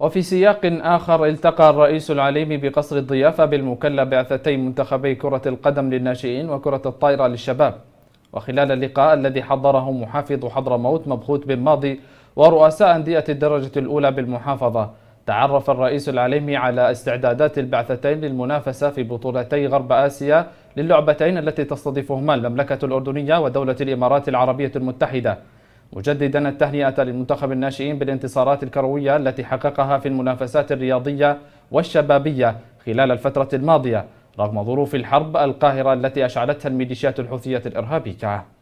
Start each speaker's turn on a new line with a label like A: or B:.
A: وفي سياق آخر التقى الرئيس العليمي بقصر الضيافة بالمكلا بعثتي منتخبي كرة القدم للناشئين وكرة الطائرة للشباب وخلال اللقاء الذي حضره محافظ حضرموت مبخوت بن ماضي ورؤساء أندية الدرجة الأولى بالمحافظة تعرف الرئيس العليمي على استعدادات البعثتين للمنافسة في بطولتي غرب آسيا للعبتين التي تستضيفهما المملكة الأردنية ودولة الإمارات العربية المتحدة مجددا التهنئة للمنتخب الناشئين بالانتصارات الكروية التي حققها في المنافسات الرياضية والشبابية خلال الفترة الماضية رغم ظروف الحرب القاهرة التي أشعلتها الميليشيات الحوثية الإرهابية